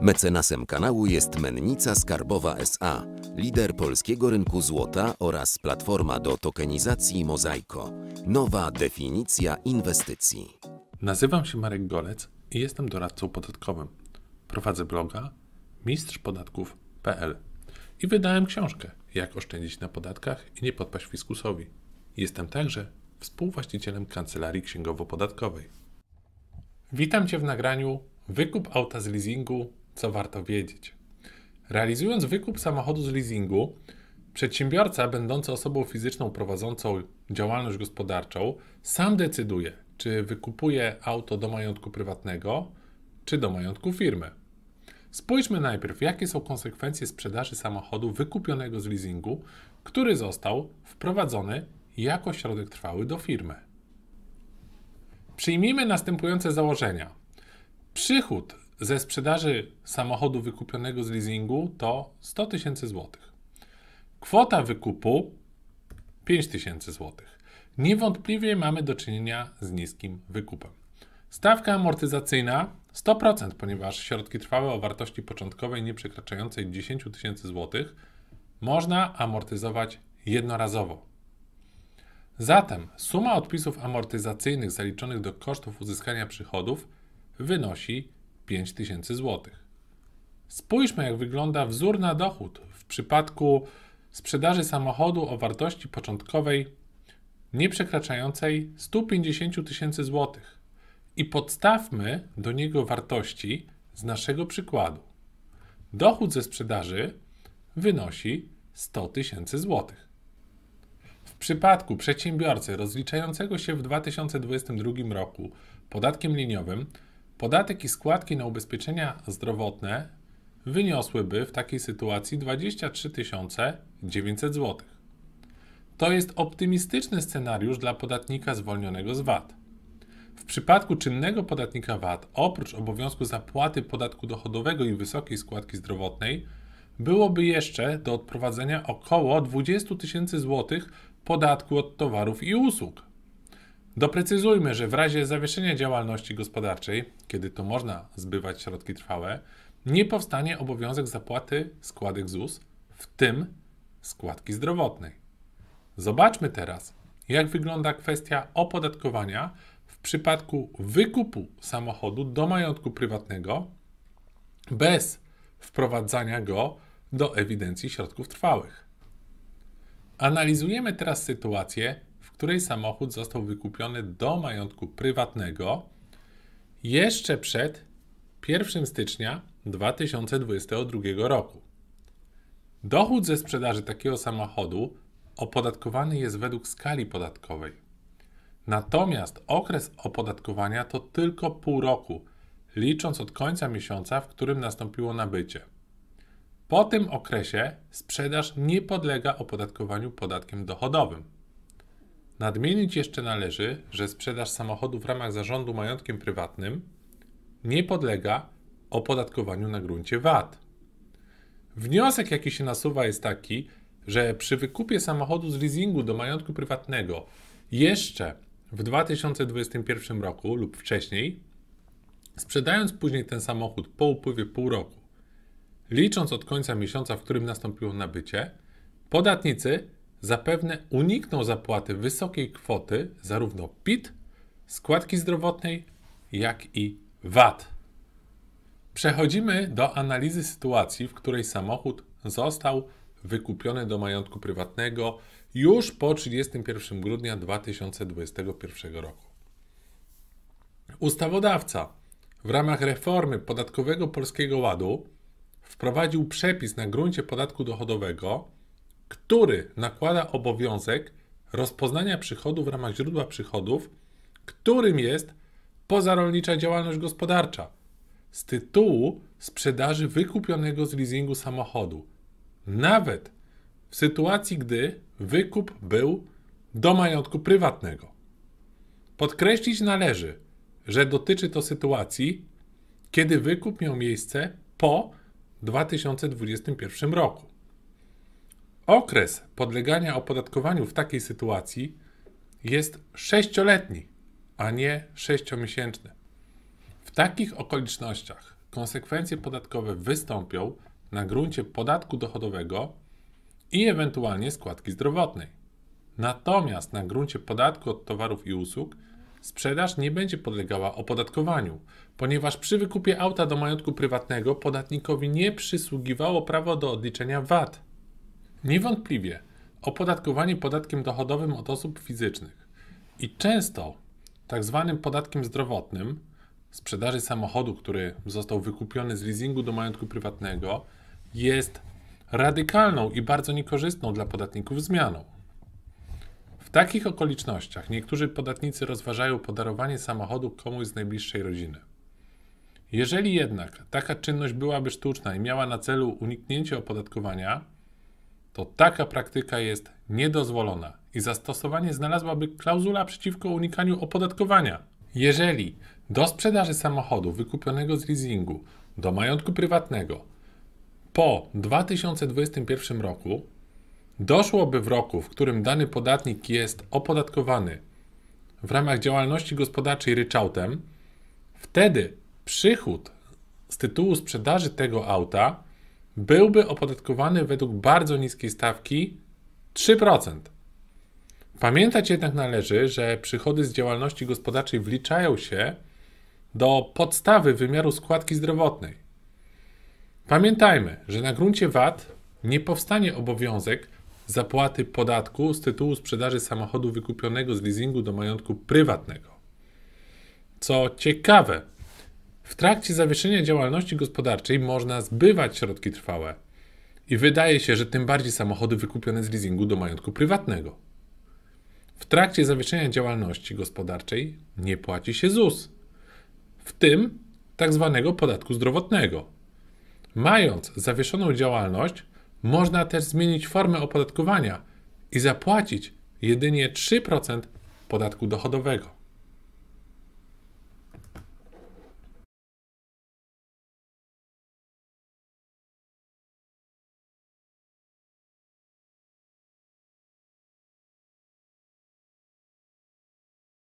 Mecenasem kanału jest Mennica Skarbowa SA, lider polskiego rynku złota oraz platforma do tokenizacji Mozaiko. Nowa definicja inwestycji. Nazywam się Marek Golec i jestem doradcą podatkowym. Prowadzę bloga mistrzpodatków.pl i wydałem książkę Jak oszczędzić na podatkach i nie podpaść fiskusowi. Jestem także współwłaścicielem kancelarii księgowo-podatkowej. Witam Cię w nagraniu Wykup auta z leasingu co warto wiedzieć. Realizując wykup samochodu z leasingu, przedsiębiorca będący osobą fizyczną prowadzącą działalność gospodarczą sam decyduje, czy wykupuje auto do majątku prywatnego, czy do majątku firmy. Spójrzmy najpierw, jakie są konsekwencje sprzedaży samochodu wykupionego z leasingu, który został wprowadzony jako środek trwały do firmy. Przyjmijmy następujące założenia. Przychód ze sprzedaży samochodu wykupionego z leasingu to 100 tysięcy złotych. Kwota wykupu 5 tysięcy złotych. Niewątpliwie mamy do czynienia z niskim wykupem. Stawka amortyzacyjna 100%, ponieważ środki trwałe o wartości początkowej nie przekraczającej 10 tysięcy złotych można amortyzować jednorazowo. Zatem suma odpisów amortyzacyjnych zaliczonych do kosztów uzyskania przychodów wynosi 5 tysięcy zł. Spójrzmy, jak wygląda wzór na dochód w przypadku sprzedaży samochodu o wartości początkowej nie przekraczającej 150 tysięcy złotych i podstawmy do niego wartości z naszego przykładu. Dochód ze sprzedaży wynosi 100 tysięcy złotych. W przypadku przedsiębiorcy rozliczającego się w 2022 roku podatkiem liniowym, podatek i składki na ubezpieczenia zdrowotne wyniosłyby w takiej sytuacji 23 900 zł. To jest optymistyczny scenariusz dla podatnika zwolnionego z VAT. W przypadku czynnego podatnika VAT, oprócz obowiązku zapłaty podatku dochodowego i wysokiej składki zdrowotnej, byłoby jeszcze do odprowadzenia około 20 tysięcy złotych podatku od towarów i usług. Doprecyzujmy, że w razie zawieszenia działalności gospodarczej, kiedy to można zbywać środki trwałe, nie powstanie obowiązek zapłaty składek ZUS, w tym składki zdrowotnej. Zobaczmy teraz, jak wygląda kwestia opodatkowania przypadku wykupu samochodu do majątku prywatnego bez wprowadzania go do ewidencji środków trwałych. Analizujemy teraz sytuację, w której samochód został wykupiony do majątku prywatnego jeszcze przed 1 stycznia 2022 roku. Dochód ze sprzedaży takiego samochodu opodatkowany jest według skali podatkowej Natomiast okres opodatkowania to tylko pół roku, licząc od końca miesiąca, w którym nastąpiło nabycie. Po tym okresie sprzedaż nie podlega opodatkowaniu podatkiem dochodowym. Nadmienić jeszcze należy, że sprzedaż samochodu w ramach zarządu majątkiem prywatnym nie podlega opodatkowaniu na gruncie VAT. Wniosek, jaki się nasuwa, jest taki, że przy wykupie samochodu z leasingu do majątku prywatnego jeszcze w 2021 roku lub wcześniej, sprzedając później ten samochód po upływie pół roku, licząc od końca miesiąca, w którym nastąpiło nabycie, podatnicy zapewne unikną zapłaty wysokiej kwoty zarówno PIT, składki zdrowotnej, jak i VAT. Przechodzimy do analizy sytuacji, w której samochód został wykupiony do majątku prywatnego już po 31 grudnia 2021 roku. Ustawodawca w ramach reformy podatkowego Polskiego Ładu wprowadził przepis na gruncie podatku dochodowego, który nakłada obowiązek rozpoznania przychodu w ramach źródła przychodów, którym jest pozarolnicza działalność gospodarcza z tytułu sprzedaży wykupionego z leasingu samochodu, nawet w sytuacji, gdy wykup był do majątku prywatnego. Podkreślić należy, że dotyczy to sytuacji, kiedy wykup miał miejsce po 2021 roku. Okres podlegania opodatkowaniu w takiej sytuacji jest sześcioletni, a nie sześciomiesięczny. W takich okolicznościach konsekwencje podatkowe wystąpią na gruncie podatku dochodowego i ewentualnie składki zdrowotnej. Natomiast na gruncie podatku od towarów i usług sprzedaż nie będzie podlegała opodatkowaniu, ponieważ przy wykupie auta do majątku prywatnego podatnikowi nie przysługiwało prawo do odliczenia VAT. Niewątpliwie opodatkowanie podatkiem dochodowym od osób fizycznych i często tak zwanym podatkiem zdrowotnym sprzedaży samochodu, który został wykupiony z leasingu do majątku prywatnego, jest radykalną i bardzo niekorzystną dla podatników zmianą. W takich okolicznościach niektórzy podatnicy rozważają podarowanie samochodu komuś z najbliższej rodziny. Jeżeli jednak taka czynność byłaby sztuczna i miała na celu uniknięcie opodatkowania, to taka praktyka jest niedozwolona i zastosowanie znalazłaby klauzula przeciwko unikaniu opodatkowania. Jeżeli do sprzedaży samochodu wykupionego z leasingu, do majątku prywatnego, po 2021 roku doszłoby w roku, w którym dany podatnik jest opodatkowany w ramach działalności gospodarczej ryczałtem, wtedy przychód z tytułu sprzedaży tego auta byłby opodatkowany według bardzo niskiej stawki 3%. Pamiętać jednak należy, że przychody z działalności gospodarczej wliczają się do podstawy wymiaru składki zdrowotnej. Pamiętajmy, że na gruncie VAT nie powstanie obowiązek zapłaty podatku z tytułu sprzedaży samochodu wykupionego z leasingu do majątku prywatnego. Co ciekawe, w trakcie zawieszenia działalności gospodarczej można zbywać środki trwałe i wydaje się, że tym bardziej samochody wykupione z leasingu do majątku prywatnego. W trakcie zawieszenia działalności gospodarczej nie płaci się ZUS, w tym tzw. Tak podatku zdrowotnego. Mając zawieszoną działalność, można też zmienić formę opodatkowania i zapłacić jedynie 3% podatku dochodowego.